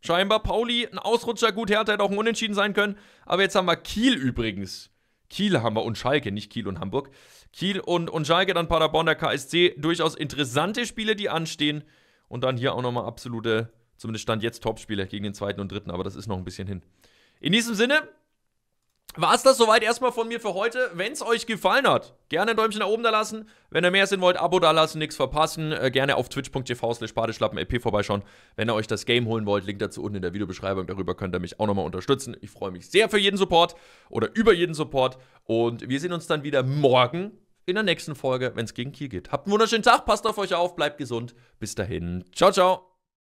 A: Scheinbar Pauli, ein Ausrutscher, gut, Hertha hätte auch ein Unentschieden sein können. Aber jetzt haben wir Kiel übrigens. Kiel haben wir und Schalke, nicht Kiel und Hamburg. Kiel und, und Schalke, dann Paderborn, der KSC. Durchaus interessante Spiele, die anstehen. Und dann hier auch nochmal absolute, zumindest Stand jetzt Topspieler gegen den zweiten und dritten. Aber das ist noch ein bisschen hin. In diesem Sinne, war es das soweit erstmal von mir für heute. Wenn es euch gefallen hat, gerne ein Däumchen nach oben da lassen. Wenn ihr mehr sehen wollt, Abo da lassen, nichts verpassen. Äh, gerne auf twitch.tv slash EP vorbeischauen. Wenn ihr euch das Game holen wollt, Link dazu unten in der Videobeschreibung. Darüber könnt ihr mich auch nochmal unterstützen. Ich freue mich sehr für jeden Support oder über jeden Support. Und wir sehen uns dann wieder morgen in der nächsten Folge, wenn es gegen Kiel geht. Habt einen wunderschönen Tag, passt auf euch auf, bleibt gesund. Bis dahin. Ciao, ciao.